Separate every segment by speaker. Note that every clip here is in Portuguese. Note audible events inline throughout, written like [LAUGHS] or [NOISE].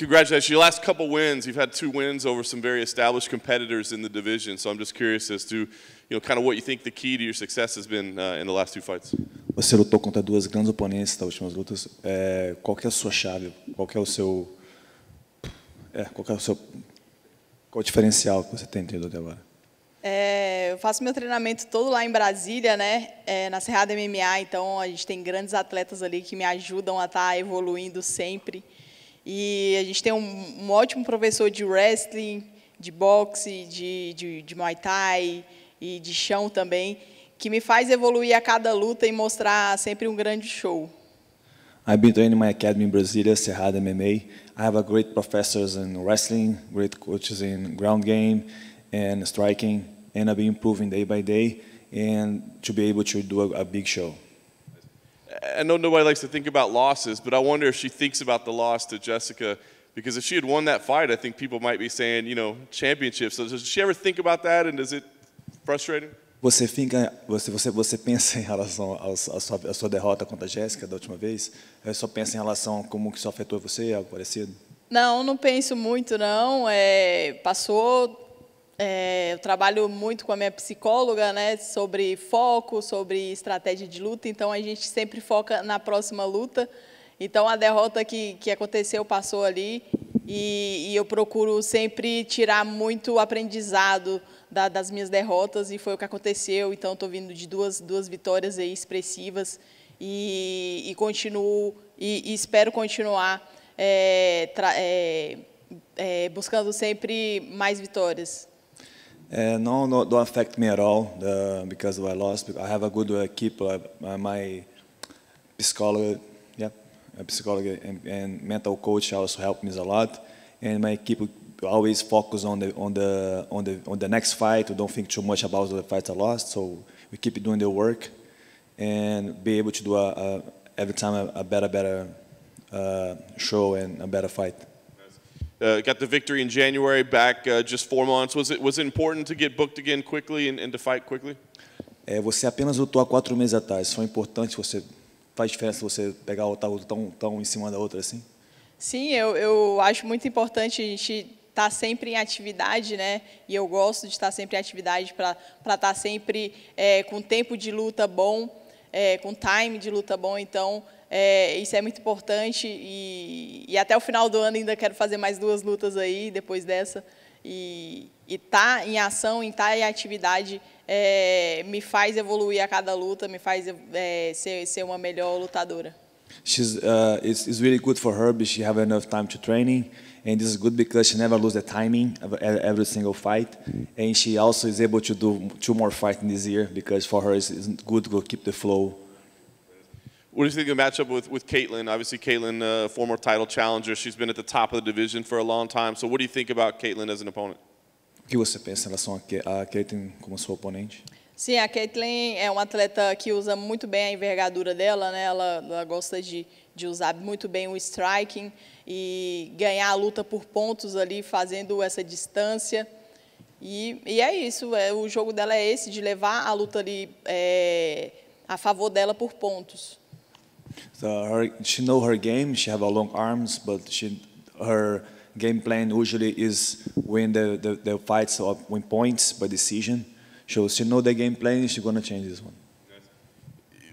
Speaker 1: congratulations. Your last couple wins, you've had two wins over some very established competitors in the division. So I'm just curious as to, you know, kind of what you think the key to your success has been uh, in the last two fights.
Speaker 2: Você lutou contra duas grandes oponentes nas últimas lutas. É, qual é a sua chave? Qual é o seu é, qual é o seu qual o diferencial que você tem tido até agora?
Speaker 3: É, eu faço meu treinamento todo lá em Brasília, né? É, na Cerrada MMA, então a gente tem grandes atletas ali que me ajudam a estar tá evoluindo sempre. E a gente tem um, um ótimo professor de wrestling, de boxe, de, de, de muay thai e de chão também, que me faz evoluir a cada luta e mostrar sempre um grande show.
Speaker 2: I've been doing my academy in Brasilia, Cerrado MMA. I have a great professors in wrestling, great coaches in ground game and striking, and I've been improving day by day and to be able to do a, a big show.
Speaker 1: I know nobody likes to think about losses, but I wonder if she thinks about the loss to Jessica because if she had won that fight, I think people might be saying, you know, championship. So does she ever think about that and is it frustrating?
Speaker 2: Você, fica, você, você, você pensa em relação à sua, sua derrota contra a Jéssica da última vez? Eu só pensa em relação a como que isso afetou você, algo parecido?
Speaker 3: Não, não penso muito, não. É, passou, é, eu trabalho muito com a minha psicóloga, né, sobre foco, sobre estratégia de luta, então a gente sempre foca na próxima luta. Então a derrota que, que aconteceu passou ali e, e eu procuro sempre tirar muito aprendizado da, das minhas derrotas e foi o que aconteceu. Então estou vindo de duas, duas vitórias aí expressivas e, e continuo e, e, espero continuar é, tra, é, é buscando sempre mais vitórias.
Speaker 2: And uh, no, don't affect me at all uh, because because I lost. I have a good uh, keeper. I, uh, my psychologist, yeah, a psychologist and, and, mental coach also helped me a lot. And my keeper always focus on the on the on the on the next fight. We don't think too much about the fight I lost. So we keep doing the work and be able to do a, a every time a, a better better uh, show and a better fight.
Speaker 1: uh, got the victory in January, back uh, just four months. Was it was it important to get booked again quickly and, and to fight quickly?
Speaker 2: É, você apenas lutou há quatro meses atrás. Foi importante você faz diferença você pegar o luta tão tão em cima da outra assim?
Speaker 3: Sim, eu, eu acho muito importante a gente estar tá sempre em atividade, né? E eu gosto de estar sempre em atividade para estar tá sempre é, com tempo de luta bom é, com time de luta bom, então é, isso é muito importante e, e, até o final do ano ainda quero fazer mais duas lutas aí depois dessa e estar tá em ação, em estar tá em atividade é, me faz evoluir a cada luta, me faz é, ser, ser uma melhor lutadora.
Speaker 2: she's uh, it's, it's really good for her because she have enough time to training and this is good because she never lose the timing of every single fight and she also is able to do two more fights this year because for her it's, it's good to keep the flow
Speaker 1: what do you think of the matchup with, with Caitlin? Obviously, Caitlin, uh, former title challenger, she's been at the top of the division for a long time. So, what do you think about Caitlin as an opponent?
Speaker 2: O que você pensa em relação a Caitlin como sua oponente?
Speaker 3: Sim, a Caitlyn é uma atleta que usa muito bem a envergadura dela, né? ela, ela gosta de, de usar muito bem o striking e ganhar a luta por pontos ali, fazendo essa distância. E, e é isso, é, o jogo dela é esse, de levar a luta ali é, a favor dela por pontos.
Speaker 2: So her, she know her game. She have a long arms, but she her game plan usually is win the the, the fights or win points by decision shows. You know the game plan is you're going to change this one.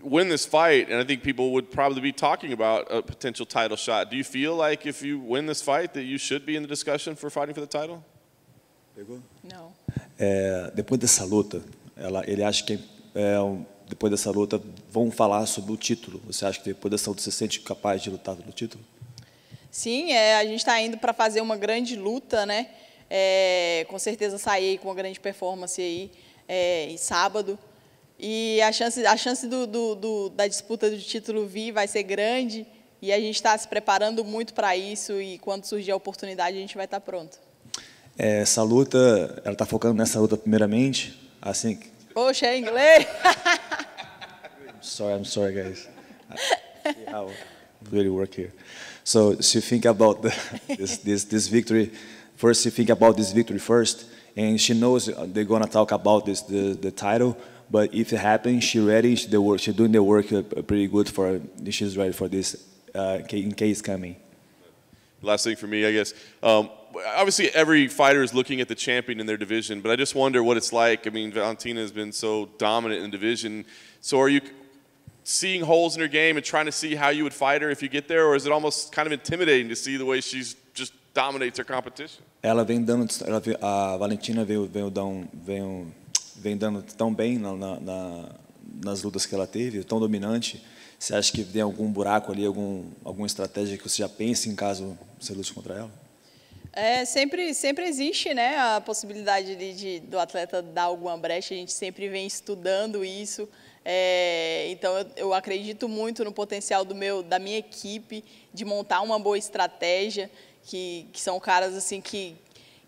Speaker 1: Win this fight, and I think people would probably be talking about a potential title shot. Do you feel like if you win this fight that you should be in the discussion for fighting for the title?
Speaker 2: Pegou? Não. É, depois dessa luta, ela, ele acha que é, depois dessa luta vão falar sobre o título. Você acha que depois dessa luta você se sente capaz de lutar pelo título?
Speaker 3: Sim, é, a gente está indo para fazer uma grande luta, né? É, com certeza sair com uma grande performance aí é, em sábado. E a chance, a chance do, do, do, da disputa do título vir vai ser grande e a gente está se preparando muito para isso e quando surgir a oportunidade a gente vai estar tá pronto.
Speaker 2: É, essa luta, ela está focando nessa luta primeiramente, assim...
Speaker 3: Poxa, é inglês!
Speaker 2: I'm [LAUGHS] sorry, I'm sorry, guys. How really work here. So, so you think about the, [LAUGHS] this, this, this victory, first you think about this victory first, and she knows they're gonna talk about this the, the title. But if it happens, she ready. She the work. She doing the work uh, pretty good for. She's ready for this uh, in case coming.
Speaker 1: Last thing for me, I guess. Um, obviously, every fighter is looking at the champion in their division, but I just wonder what it's like. I mean, Valentina has been so dominant in the division. So are you? seeing holes in her game and trying to see how you would fight her if you get there, or is it almost kind of intimidating to see the way she's dominates their competition.
Speaker 2: Ela vem dando, ela, a Valentina veio, veio, um, veio, vem dando tão bem na, na, nas lutas que ela teve, tão dominante. Você acha que tem algum buraco ali, algum, alguma estratégia que você já pense em caso você lute contra ela?
Speaker 3: É, sempre, sempre existe né, a possibilidade de, de, do atleta dar alguma brecha, a gente sempre vem estudando isso. É, então, eu, eu, acredito muito no potencial do meu, da minha equipe de montar uma boa estratégia que, que são caras assim que,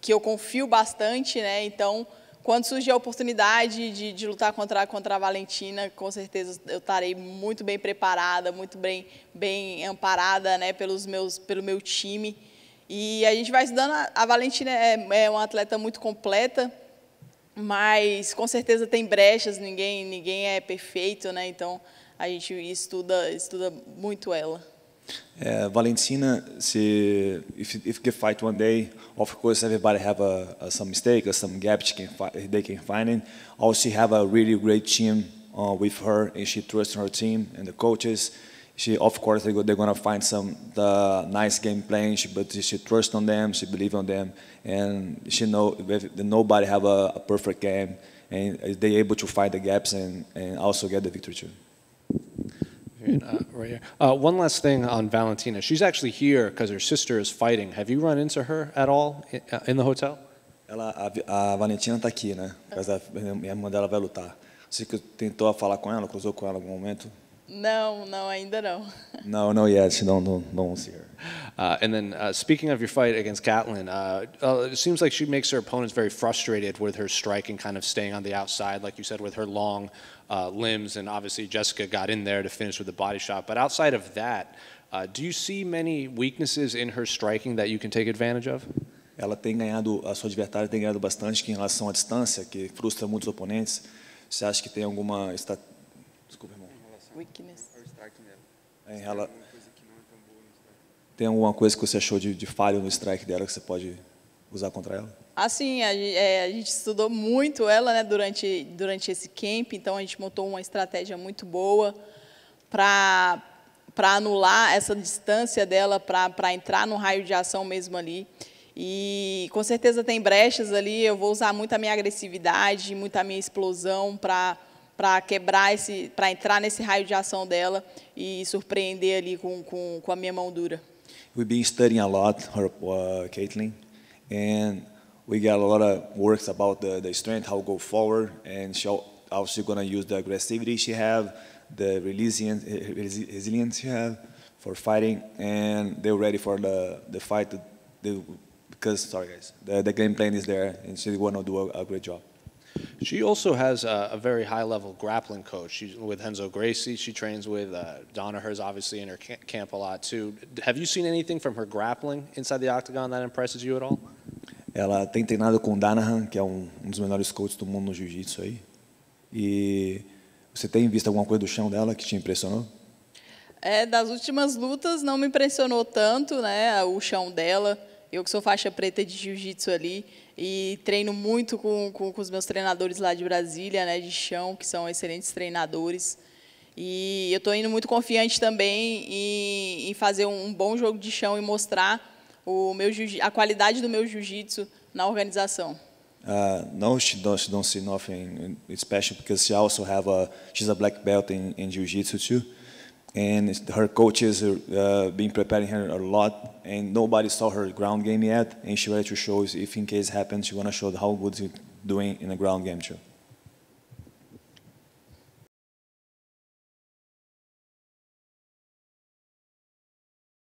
Speaker 3: que eu confio bastante, né? Então, quando surgir a oportunidade de, de, lutar contra, contra a Valentina, com certeza eu estarei muito bem preparada, muito bem, bem amparada né, pelos meus, pelo meu time. E a gente vai estudando A, a Valentina é, é uma atleta muito completa, mas com certeza tem brechas, ninguém, ninguém é perfeito, né? Então a gente estuda, estuda muito ela.
Speaker 2: Uh, Valentina, she, if, if they fight one day, of course everybody have a, a, some mistake or some gaps she can they can find it. Also, she have a really great team uh, with her, and she trusts her team and the coaches. She, of course, they go, they're gonna find some the nice game playing. she, but she trusts on them, she believes on them, and she know nobody have a, a perfect game, and uh, they able to find the gaps and, and also get the victory too.
Speaker 1: Not, uh, right here. Uh, one last thing on Valentina. She's actually here because her sister is fighting. Have you run into her at all uh, in the hotel?
Speaker 2: Ela, a, a Valentina está aqui, né? Mas a minha irmã dela vai lutar. Você tentou falar com ela, cruzou com ela em algum momento?
Speaker 3: No, no, ainda não.
Speaker 2: no, no, yet. She don't, don't, don't see her. Uh, and then, uh, speaking of your
Speaker 1: fight against Gatlin, uh, uh, it seems like she makes her opponents very frustrated with her strike and kind of staying on the outside, like you said, with her long uh, limbs. And obviously, Jessica got in there to finish with the body shot. But outside of that, uh, do you see many weaknesses in her striking that you can
Speaker 2: take advantage of? Ela tem ganhado, a sua adversária tem ganhado bastante em relação à distância, que frustra muitos oponentes. Você acha que tem alguma. Desculpa,
Speaker 3: irmão. Weakness.
Speaker 2: Em rela... É é tem alguma coisa que você achou de, de falho no strike dela que você pode usar contra ela?
Speaker 3: Assim, a, é, a, gente estudou muito ela né, durante, durante esse camp, então a gente montou uma estratégia muito boa para anular essa distância dela, para entrar no raio de ação mesmo ali. E com certeza tem brechas ali, eu vou usar muito a minha agressividade, muito a minha explosão para para quebrar esse, para entrar nesse raio de ação dela e surpreender ali com, com, com a minha mão dura.
Speaker 2: We've been studying a lot her, uh, Caitlin, and we got a lot of works about the, the strength, how go forward, and show how she's gonna use the aggressivity she have, the resilience, eh, eh, resilience she have for fighting, and they're ready for the the fight. The, because sorry guys, the, the game plan is there, and she's gonna do a, a great job.
Speaker 1: She also has a, a very high-level grappling coach She's with Henzo Gracie. She trains with uh, Donna Hers, obviously, in her ca camp a lot, too. Have you seen anything from her grappling inside the octagon that impresses you at all?
Speaker 2: Ela tem treinado com Danahan, que é um, um dos melhores coaches do mundo no jiu-jitsu aí. E você tem visto alguma coisa do chão dela que te impressionou?
Speaker 3: É, das últimas lutas não me impressionou tanto, né, o chão dela. Eu que sou faixa preta de jiu-jitsu ali e treino muito com, com, com, os meus treinadores lá de Brasília, né, de chão, que são excelentes treinadores. E eu estou indo muito confiante também em, em fazer um, um, bom jogo de chão e mostrar o meu a qualidade do meu jiu-jitsu na organização.
Speaker 2: Uh, ah, no, she does, she don't see nothing special because she also have a she's a black belt in, in jiu-jitsu too. and her coaches uh, been preparing her a lot and nobody saw her ground game yet and she ready to show if in case happens she want to show how good she's doing in the ground game too.